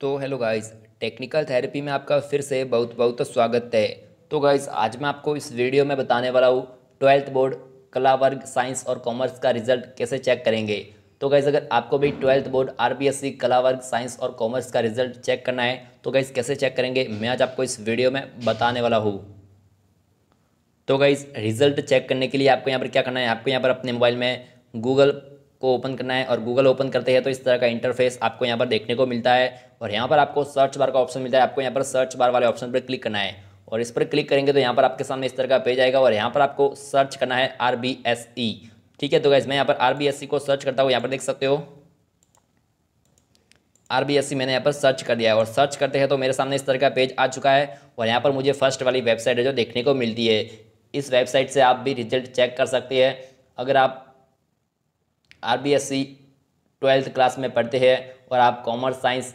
तो hello guys technical therapy में आपका फिर से बहुत बहुत स्वागत है तो गाइस आज मैं आपको इस वीडियो में बताने वाला हूँ ट्वेल्थ बोर्ड कला वर्ग साइंस और कॉमर्स का रिजल्ट कैसे चेक करेंगे तो गाइज़ अगर आपको भी ट्वेल्थ बोर्ड आरबीएससी कला वर्ग साइंस और कॉमर्स का रिजल्ट चेक करना है तो गाइज़ कैसे चेक करेंगे मैं आज आपको इस वीडियो में बताने वाला हूँ तो गाइज़ रिजल्ट चेक करने के लिए आपको यहाँ पर क्या करना है आपको यहाँ पर अपने मोबाइल में गूगल को ओपन करना है और गूगल ओपन करते हैं तो इस तरह का इंटरफेस आपको यहाँ पर देखने को मिलता है और यहाँ पर आपको सर्च बार का ऑप्शन मिलता है आपको यहाँ पर सर्च बार वाले ऑप्शन पर क्लिक करना है और इस पर क्लिक करेंगे तो यहाँ पर आपके सामने इस तरह का पेज आएगा और यहाँ पर आपको सर्च करना है आर बी एस ई ठीक है तो गैस मैं यहाँ पर आर बी एस सी को सर्च करता हूँ यहाँ पर देख सकते हो आर बी एस सी मैंने यहाँ पर सर्च कर दिया है और सर्च करते हैं तो मेरे सामने इस तरह का पेज आ चुका है और यहाँ पर मुझे फर्स्ट वाली वेबसाइट है जो देखने को मिलती है इस वेबसाइट से आप भी रिजल्ट चेक कर सकते हैं अगर आप आरबीएससी ट्वेल्थ क्लास में पढ़ते हैं और आप कॉमर्स साइंस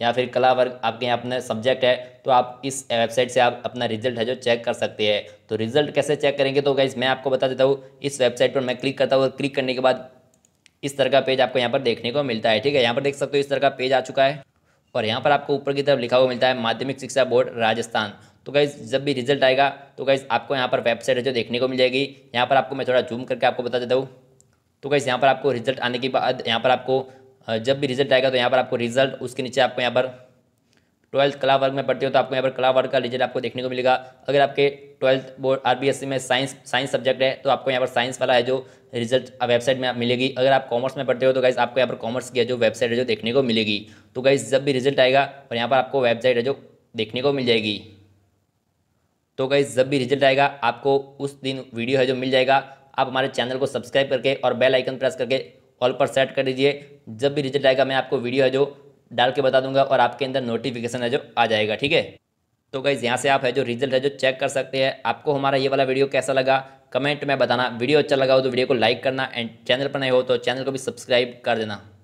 या फिर कला वर्ग आपके यहाँ अपना सब्जेक्ट है तो आप इस वेबसाइट से आप अपना रिजल्ट है जो चेक कर सकते हैं तो रिजल्ट कैसे चेक करेंगे तो गाइज मैं आपको बता देता हूँ इस वेबसाइट पर मैं क्लिक करता हूँ और क्लिक करने के बाद इस तरह का पेज आपको यहाँ पर देखने को मिलता है ठीक है यहाँ पर देख सकते हो इस तरह का पेज आ चुका है और यहाँ पर आपको ऊपर की तरफ लिखा हुआ मिलता है माध्यमिक शिक्षा बोर्ड राजस्थान तो गाइज जब भी रिजल्ट आएगा तो गाइज आपको यहाँ पर वेबसाइट है जो देखने को मिल जाएगी यहाँ पर आपको मैं थोड़ा जूम करके आपको बता देता हूँ तो कैसे यहाँ पर आपको रिजल्ट आने के बाद यहाँ पर आपको जब भी रिजल्ट आएगा तो यहाँ पर आपको रिजल्ट उसके नीचे आपको यहाँ पर ट्वेल्थ कला वर्ग में पढ़ते हो तो आपको यहाँ पर कला वर्ग का रिजल्ट आपको देखने को मिलेगा अगर आपके ट्वेल्थ बोर्ड सी में साइंस साइंस सब्जेक्ट है तो आपको यहाँ पर साइंस वाला है जो रिजल्ट वेबसाइट में मिलेगी अगर आप कॉमर्स में पढ़ते हो तो गाइज आपको यहाँ पर कॉमर्स की है जो वेबसाइट है जो देखने को मिलेगी तो गाइज जब भी रिजल्ट आएगा और यहाँ पर आपको वेबसाइट है जो देखने को मिल जाएगी तो गाइज जब भी रिजल्ट आएगा आपको उस दिन वीडियो है जो मिल जाएगा आप हमारे चैनल को सब्सक्राइब करके और बेल आइकन प्रेस करके ऑल पर सेट कर दीजिए जब भी रिजल्ट आएगा मैं आपको वीडियो है जो डाल के बता दूंगा और आपके अंदर नोटिफिकेशन है जो आ जाएगा ठीक है तो गाइज़ यहाँ से आप है जो रिजल्ट है जो चेक कर सकते हैं आपको हमारा ये वाला वीडियो कैसा लगा कमेंट में बताना वीडियो अच्छा लगा हो तो वीडियो को लाइक करना एंड चैनल पर नहीं हो तो चैनल को भी सब्सक्राइब कर देना